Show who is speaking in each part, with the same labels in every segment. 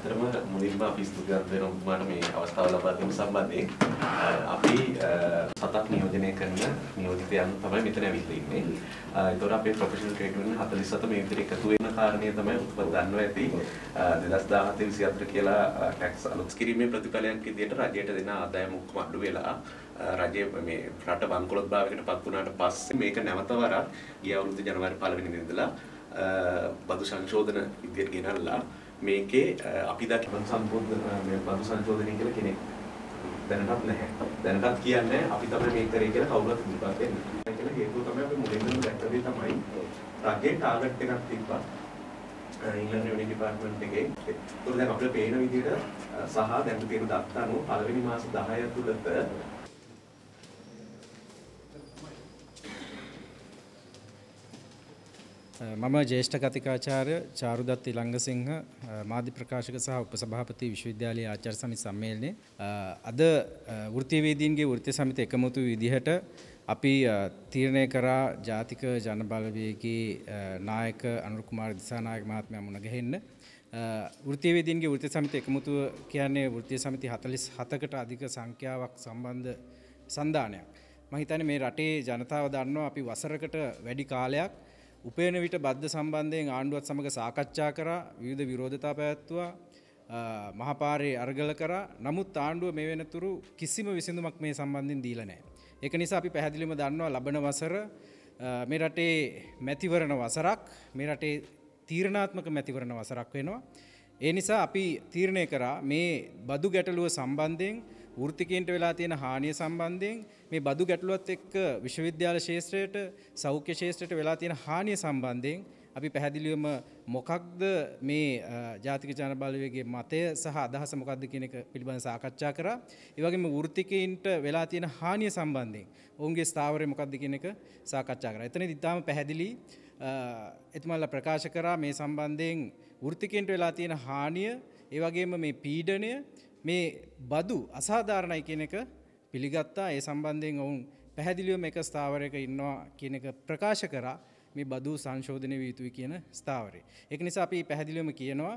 Speaker 1: ඇත්තටම මුලින්ම අපි ස්තුතිවන්ත වෙනවා මේ අවස්ථාව ලබා දීම සම්බන්ධයෙන්. අපි සතක් නියෝජනය කරන නියෝජිතයන් තමයි මෙතන ඇවිල්ලා ඉන්නේ. ඒතොර අපේ ප්‍රොෆෙෂනල් ට්‍රේඩ් යුනියන් 47 මේ විදිහට එකතු වෙන කාරණේ තමයි ඔබ දන්නවා ඇති 2017 24 කියලා ටැක්ස් අලුත් කිරීමේ ප්‍රතිඵලයක් විදිහට රජයට දෙන ආදායම ඔක්කොම අඩු වෙලා රජයේ මේ රට බංකොලොත් භාවයකට පත් වුණාට පස්සේ මේක නැවත වරක් ගිය අවුරුද්ද ජනවාරි පළවෙනිදා ඉඳලා බදු සංශෝධන විදිහට ගෙනල්ලා මේකේ අපි දැක බඳු සම්බෝධන මේ බඳු සංශෝධනය කියලා කෙනෙක් දැනටත් නැහැ. දැනටත් කියන්නේ අපි තමයි මේක කරේ කියලා කවුරුත් ඉදිරිපත් වෙන්නේ. කියලා හේතුව තමයි අපි මුලින්ම දැක්ක දේ තමයි රගේ ටාගට් එකක් තිබ්බා. ඉංග්‍රීසි යුනි ඩිපාර්ට්මන්ට් එකේ. ඒකෝ දැන් අපිට පේන විදිහට සහ දැන් තියෙන දත්ත අනුව පළවෙනි මාස 10 තුලත
Speaker 2: මම ජේෂ්ඨ කතිකාචාර්ය චාරුදත් ඉලංගසිංහ මාධ්‍ය ප්‍රකාශක සහ උපසභාපති විශ්වවිද්‍යාලයේ ආචාර්ය සමිති සම්මේලනයේ අද වෘත්තීයවේදීන්ගේ වෘත්තීය සමිතිය එකමුතු විදිහට අපි තීරණය කරා ජාතික ජනබලවේගයේ නායක අනුර කුමාර දිසානායක මහත්මයා මුණ ගැහෙන්න වෘත්තීයවේදීන්ගේ වෘත්තීය සමිතිය එකමුතුව කියන්නේ වෘත්තීය සමිති 47කට අධික සංඛ්‍යාවක් සම්බන්ධ සම්දානයක් මම හිතන්නේ මේ රටේ ජනතාව දන්නවා අපි වසරකට වැඩි කාලයක් උපයන විට බද්ධ සම්බන්ධයෙන් ආණ්ඩුවත් සමඟ සාකච්ඡා කරා විවිධ විරෝධතා පැවැත්තුවා මහපාරේ අර්ගල කරා නමුත් ආණ්ඩුව මේ වෙනතුරු කිසිම විසඳුමක් මේ සම්බන්ධින් දීලා නැහැ. ඒක නිසා අපි පැහැදිලිවම දන්නවා ලබන වසර මේ රටේ මැතිවරණ වසරක් මේ රටේ තීරණාත්මක මැතිවරණ වසරක් වෙනවා. ඒ නිසා අපි තීරණය කරා මේ බදු ගැටලුව සම්බන්ධයෙන් වෘත්තිකයන්ට වෙලා තියෙන හානිය සම්බන්ධයෙන් මේ බදු ගැටලුවත් එක්ක විශ්වවිද්‍යාල ශේෂත්‍රයට සෞඛ්‍ය ශේෂත්‍රයට වෙලා තියෙන හානිය සම්බන්ධයෙන් අපි පැහැදිලිවම මොකක්ද මේ ජාතික ජන බලවේගයේ මතය සහ අදහස මොකක්ද කියන එක පිළිබඳ සාකච්ඡා කරා. ඒ වගේම වෘත්තිකයින්ට වෙලා තියෙන හානිය සම්බන්ධයෙන් ඔවුන්ගේ ස්ථාවරය මොකක්ද කියන එක සාකච්ඡා කරා. එතනදී ඉතාම පැහැදිලි එතුමාලා ප්‍රකාශ කරා මේ සම්බන්ධයෙන් වෘත්තිකයින්ට වෙලා තියෙන හානිය, ඒ වගේම මේ පීඩණය මේ බදු අසාධාරණයි කියන එක පිළිගත්තා ඒ සම්බන්ධයෙන් ඔවුන් පැහැදිලිවම එක ස්ථාවරයක ඉන්නවා කියන එක ප්‍රකාශ කරා මේ බදු සංශෝධනය විය යුතුයි කියන ස්ථාවරය. ඒක නිසා අපි පැහැදිලිවම කියනවා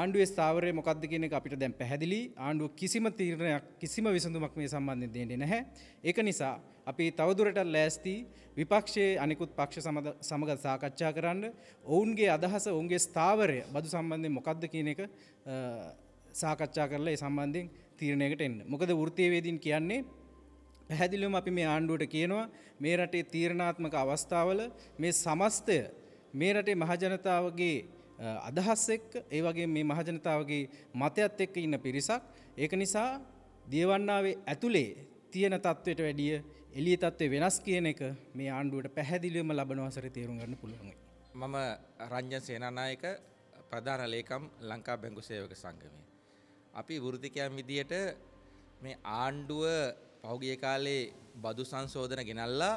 Speaker 2: ආණ්ඩුවේ ස්ථාවරය මොකක්ද කියන එක අපිට දැන් පැහැදිලි. ආණ්ඩුව කිසිම තීරණයක් කිසිම විසඳුමක් මේ සම්බන්ධයෙන් දෙන්නේ නැහැ. ඒක නිසා අපි තවදුරටත් ලෑස්ති විපක්ෂයේ අනිකුත් පක්ෂ සමග සාකච්ඡා කරන්න ඔවුන්ගේ අදහස ඔවුන්ගේ ස්ථාවරය බදු සම්බන්ධයෙන් මොකක්ද කියන එක සාකච්ඡා කරලා ඒ සම්බන්ධයෙන් තීරණයකට එන්න මොකද ෘතියවේදීන් කියන්නේ පැහැදිලිවම අපි මේ ආණ්ඩුවට කියනවා මේ රටේ තීරණාත්මක අවස්ථාවල මේ සමස්තය මේ රටේ මහජනතාවගේ අදහස් එක්ක ඒ වගේ මේ මහජනතාවගේ මතයත් එක්ක ඉන්න පිරිසක් ඒක නිසා දියවන්නාවේ ඇතුලේ තියෙන තත්ත්වයට වැඩිය එළිය තත්ත්වේ වෙනස් කියන එක මේ ආණ්ඩුවට පැහැදිලිවම ලබන වසරේ තේරුම් ගන්න පුළුවන්.
Speaker 3: මම රංජන් සේනානායක ප්‍රධාන ලේකම් ලංකා බැංකු සේවක සංගමයේ අපි වෘතිකයන් විදියට මේ ආණ්ඩුව පෞගිය කාලේ බදු සංශෝධන ගෙනල්ලා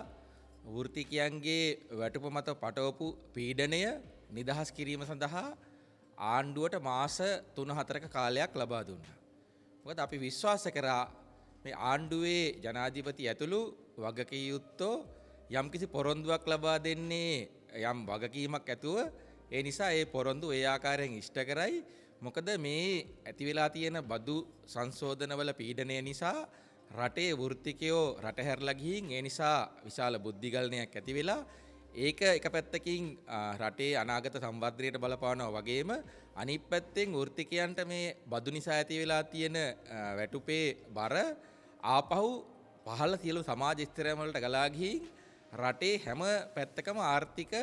Speaker 3: වෘතිකයන්ගේ වැටුප මත පටවපු පීඩනය නිදහස් කිරීම සඳහා ආණ්ඩුවට මාස තුන හතරක කාලයක් ලබා දුන්න. මොකද අපි විශ්වාස කරා මේ ආණ්ඩුවේ ජනාධිපති ඇතුළු වගකී යුත්තෝ යම්කිසි පොරොන්දුවක් ලබා දෙන්නේ යම් වගකීමක් ඇතුව ඒ නිසා ඒ පොරොන්දු ඒ ආකාරයෙන් ඉෂ්ට කරයි මොකද මේ ඇති වෙලා තියෙන බදු සංශෝධනවල පීඩනය නිසා රටේ වෘත්තිකයෝ රට හැරලා ගිහින් ඒ නිසා විශාල බුද්ධිගලනයක් ඇති වෙලා ඒක එක පැත්තකින් රටේ අනාගත සම්බන්ධයට බලපානවා වගේම අනිත් පැත්තෙන් වෘත්තිකයන්ට මේ බදු නිසා ඇති වෙලා තියෙන වැටුපේ බර ආපහු පහළ සියලු සමාජ ස්ථිරයන් වලට ගලා ගිහින් රටේ හැම පැත්තකම ආර්ථික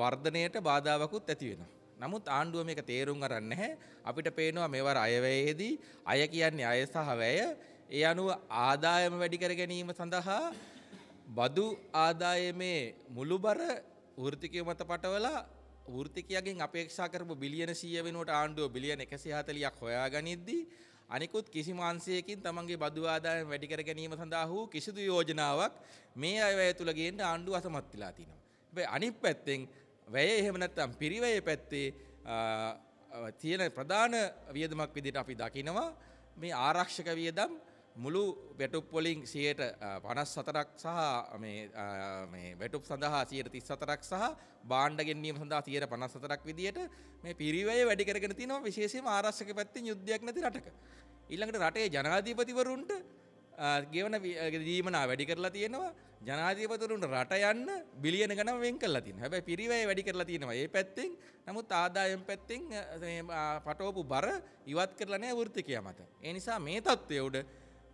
Speaker 3: වර්ධනයට බාධාවකුත් ඇති වෙනවා නමුත් ආණ්ඩුව මේක තේරුම් අරන් නැහැ. අපිට පේනවා මේවර අයවැයේදී අය කියන්නේ අය සහ වැය. ඒ අනුව ආදායම වැඩි කර ගැනීම සඳහා බදු ආදායමේ මුළුබර වෘත්තිකය මත පටවලා වෘත්තිකයගෙන් අපේක්ෂා කරපු බිලියන 100 වෙනුවට ආණ්ඩුව බිලියන 140ක් හොයාගනිද්දී අනිකුත් කිසි මාංශයකින් තමන්ගේ බදු ආදායම වැඩි කර ගැනීම සඳහා වූ කිසිදු යෝජනාවක් මේ අයවැය තුල ගේන්න ආණ්ඩුව අසමත් වෙලා තිනවා. හැබැයි අනිත් පැත්තෙන් වැය එහෙම නැත්නම් පිරිවැය පැත්තේ තියෙන ප්‍රධාන වියදමක් විදිහට අපි දකිනවා මේ ආරක්ෂක වියදම් මුළු වැටුප් වලින් 54ක් සහ මේ මේ වැටුප් සඳහා 34ක් සහ බාණ්ඩ ගෙන්වීම සඳහා 54ක් විදිහට මේ පිරිවැය වැඩි කරගෙන තිනවා විශේෂයෙන්ම ආරක්ෂක පැත්තෙන් යුද්ධයක් නැති රටක. ඊළඟට රටේ ජනාධිපතිවරුන්ට ගෙවන දීමනා වැඩි කරලා තියෙනවා ජනාධීපතුරුන්ට රට යන්න බිලියන ගනම් වෙන් කරලා තියෙනවා. හැබැයි පිරිවැය වැඩි කරලා තියෙනවා. ඒ පැත්තෙන් නමුත් ආදායම් පැත්තෙන් පටවපු බර ඉවත් කරලා නැහැ වෘත්තිකයා මත. ඒ නිසා මේ தත්ත්වය උඩ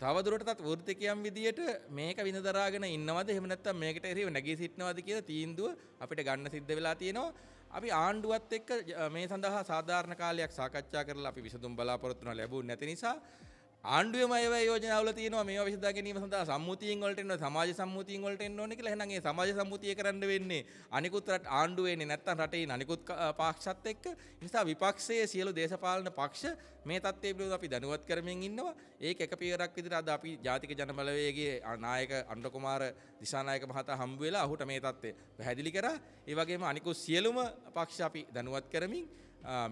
Speaker 3: තවදුරටත් වෘත්තිකයන් විදියට මේක විඳදරාගෙන ඉන්නවද එහෙම නැත්නම් මේකට එරෙහිව නැගී සිටිනවද කියලා තීන්දුව අපිට ගන්න සිද්ධ වෙලා තියෙනවා. අපි ආණ්ඩුවත් එක්ක මේ සඳහා සාධාරණ කාලයක් සාකච්ඡා කරලා අපි විසඳුම් බලාපොරොත්තු වෙනවා ලැබුණ නැති නිසා ආණ්ඩුවේම අයවැය යෝජනාවල තියෙනවා මේවා විසඳා ගැනීම සඳහා සම්මුතියෙන් වලට එන්න සමාජ සම්මුතියෙන් වලට එන්න ඕනේ කියලා. එහෙනම් ඒ සමාජ සම්මුතිය කරන්න වෙන්නේ අනිකුත් රට ආණ්ඩුවේ එන්නේ නැත්තම් රටේ අනිකුත් පාක්ෂත් එක්ක. ඒ නිසා විපක්ෂයේ සියලු දේශපාලන පක්ෂ මේ தත්ත්වය පිළිබඳව අපි දැනුවත් කරමින් ඉන්නවා. ඒක එක පියවරක් විදිහට අද අපි ජාතික ජනබලවේගයේ නායක අනුර කුමාර දිසානායක මහතා හම්බ වෙලා ඔහුට මේ தත්ත්වය පැහැදිලි කරා. ඒ වගේම අනිකුත් සියලුම පක්ෂ අපි දැනුවත් කරමින්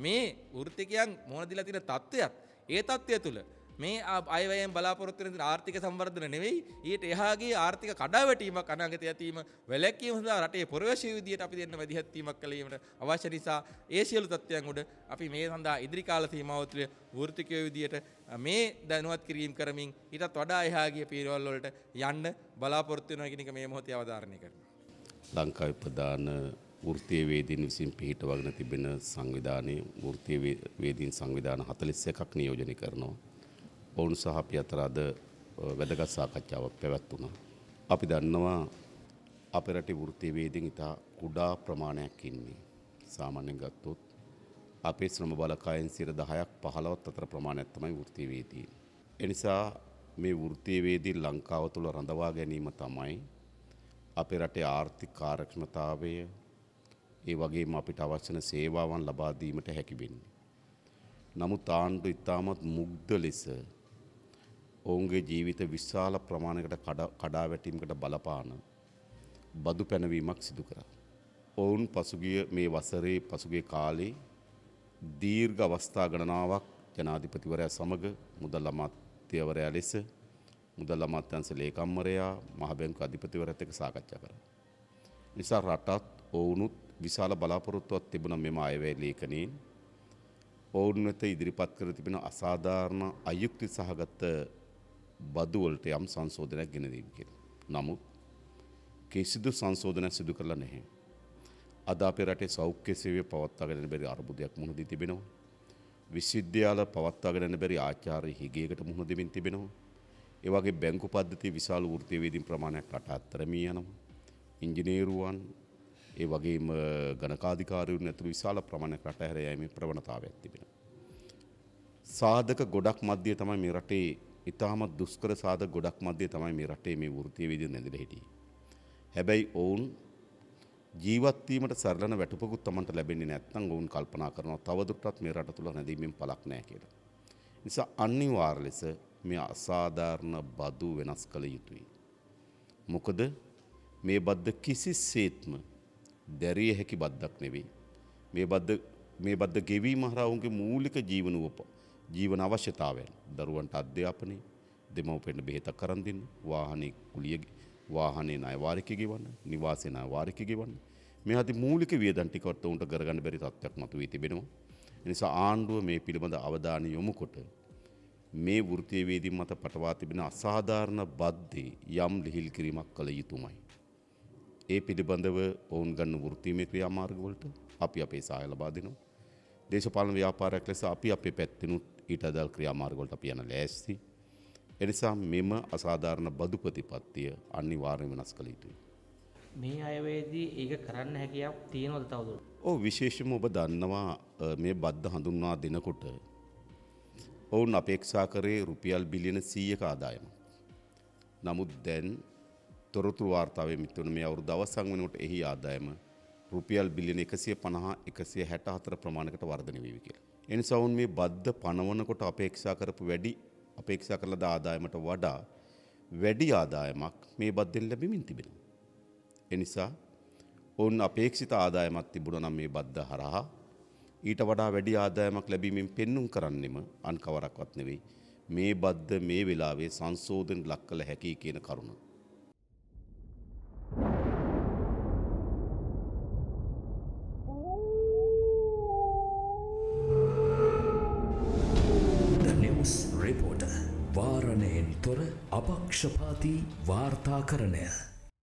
Speaker 3: මේ වෘත්තිකයන් මොන දිලා තියෙන தත්ත්වයක් ඒ தත්ත්වය තුළ මේ අයවයෙන් බලාපොරොත්තුවෙන් ආර්ථික සම්වර්ධන නෙවෙයි ඊට එහාගේ ආර්ථික කඩාවැටීමක් අනාගතය ඇතීම වැලැක්වීම සඳහා රටේ පොරවශය විදියට අපි දෙන්න වැදිහත්වීමක් කළීමට අවශ්‍ය නිසා ඒ සියලු තත්ත්වයන් උඩ අපි මේ සඳහා ඉදිරි කාල සීමාවතුලය වෘත්තිකය විදියට මේ දැනුවත් කිරීම කරමින් ඊටත් වඩා එහාගේ පීරවල් වලට යන්න බලාපොරොත්තු වෙනවා කියන එක මේ මොහොතේ අවධාරණය
Speaker 1: කරනවා ලංකාවේ ප්‍රධාන ෘතිය වේදීන් විසින් පිහිටවගෙන තිබෙන සංවිධානයේ ෘතිය වේදීන් සංවිධාන 41ක් නියෝජනය කරනවා ඔවුන් සහ අපි අතර අද වැදගත් සාකච්ඡාවක් පැවැත්වුණා. අපි දන්නවා අපේ රටේ වෘත්තීයවේදීන් ඉතා කුඩා ප්‍රමාණයක් ඉන්නේ. සාමාන්‍යයෙන් ගත්තොත් අපේ ශ්‍රම බලකායෙන් 10ක් 15ක් අතර ප්‍රමාණයක් තමයි වෘත්තීයවේදීන්. ඒ නිසා මේ වෘත්තීයවේදී ලංකාව තුළ රඳවා ගැනීම තමයි අපේ රටේ ආර්ථික කාර්යක්ෂමතාවය ඒ වගේම අපිට අවශ්‍ය සේවාවන් ලබා දීමට හැකි වෙන්නේ. නමුත් ආණ්ඩු ඉතාමත් මුග්ධ ලෙස ඔවුන්ගේ ජීවිත විශාල ප්‍රමාණයකට කඩා වැටීමකට බලපාන බදු පැනවීමක් සිදු කරා. ඔවුන් පසුගිය මේ වසරේ පසුගේ කාලේ දීර්ඝ අවස්ථා ගණනාවක් ජනාධිපතිවරයා සමග මුදල් අමාත්‍යවරයා ලෙස මුදල් අමාත්‍යංශ ලේකම්වරයා මහ බැංකු අධිපතිවරයාත් එක්ක සාකච්ඡා කරා. නිසා රටත් ඔවුනුත් විශාල බලාපොරොත්තුවක් තිබුණා මෙම අයවැය ලේඛනයෙන්. ඔවුන් වෙත ඉදිරිපත් කර තිබෙන අසාධාරණ අයුක්ති සහගත බදුවලට යම් සංශෝධනයක් ගෙනදීම කියලා. නමුත් කිසිදු සංශෝධනයක් සිදු කරලා නැහැ. අද අපේ රටේ සෞඛ්‍ය සේවය පවත්වාගෙන යන බැරි අර්බුදයක් මුහුණ දී තිබෙනවා. විශ්වවිද්‍යාල පවත්වාගෙන යන බැරි ආචාර්ය හිගයකට මුහුණ දෙමින් තිබෙනවා. ඒ වගේ බැංකු පද්ධතියේ විශාල වෘත්තීයවේදීන් ප්‍රමාණයක් අටහතර මී යනවා. ඉංජිනේරුවන් ඒ වගේම ගණකාධිකාරයන් ඇතුළු විශාල ප්‍රමාණයක් රට හැර යෑමේ ප්‍රවණතාවයක් තිබෙනවා. සාධක ගොඩක් මැදියේ තමයි මේ රටේ ඉතාමත් දුස්කර සාද ගොඩක් මධ්‍යය තමයි මේ රටේ මේ වෘතිය විදි නැදිල හිටිය. හැබැයි ඔවුන් ජීවත්වීමට සරලන වැටපකුත් තමට ලැබෙන්නේ නැත්තං ඔවුන් කල්පනා කරනවා තවදුරටත් මේ රට තුළ නැදීමෙන් පලක් නෑ කියලා. නිසා අනිවාර් ලෙස මේ අසාධාරණ බදු වෙනස් කළ යුතුයි. මොකද මේ බද්ධ කිසිස්සේත්ම දැරිය හැකි බද්දක් නෙවෙයි. මේ බද්ධ ගෙවී මහරවුන්ගේ මූලික ජීවනුවපා ජීවන අවශ්‍යතාවයන් දරුවන්ට අධ්‍යාපනය දෙමවපෙන්ට බෙහෙතක් කරන්දින්න වාහනය කුලිය වාහනේ අයවාරික ගෙවන්න නිවාසෙන අවාරික ගෙවන්න මේ හති මූලික වියදන්ටිකවට උන්ට ගරගන්න බැරි තත්වයක් මතු වී තිබෙනවා. එනිසා ආණ්ඩුව මේ පිළිබඳ අවධානය යොමුකොට මේ වෘතියවේදී මත පටවා තිබෙන අසාධාරණ බද්ධේ යම් ලිහිල් කිරීමක් කළ යුතුමයි. ඒ පිළිබඳව ඔවුන් ගන්න වෘතිීමේ ක්‍රියාමාර්ගවලට අපි අපේ සාය ලබා දෙනවා. දේශපාලන ව්‍යාපාරයක් ලෙස අපි අපේ පැත්තිනුත් ඊට අදල් ක්‍රියාමාර්ගොලට පියන ලෑස්ති. එනිසා මෙම අසාධාරණ බදු ප්‍රතිපත්තිය අනිවාර්ය වෙනස් කළ යුතුයි.
Speaker 3: මේ අයවේදී ඒක කරන්න හැකියාවක් තියෙනවද තවදුර?
Speaker 1: ඔව් විශේෂම ඔබ දන්නවා මේ බද්ධ හඳුන්වා දෙනකොට ඔවුන් අපේක්ෂා කරේ රුපියල් බිලියන 100ක ආදායම. නමුත් දැන් තොරතුරු වාර්තාවේ මිතුණු මේ අවුරුදු අවසන් වෙනකොට එහි ආදායම රුපියල් බිලියන 150 164 ප්‍රමාණයකට වර්ධනය වේවි කියලා. එනිසා උන් මේ බද්ද පනවනකොට අපේක්ෂා කරපු වැඩි අපේක්ෂා කරලා ආදායමට වඩා වැඩි ආදායමක් මේ බද්දෙන් ලැබෙමින් තිබෙනවා. එනිසා ඔවුන් අපේක්ෂිත ආදායමක් තිබුණා නම් මේ බද්ද හරහා ඊට වඩා වැඩි ආදායමක් ලැබීමෙන් පෙන්눔 කරන්නෙම අන් කවරක්වත් නෙවෙයි. මේ බද්ද මේ වෙලාවේ සංශෝධන ලක් කළ හැකි කියන කරුණ. पक्षपाती वार्ताकरण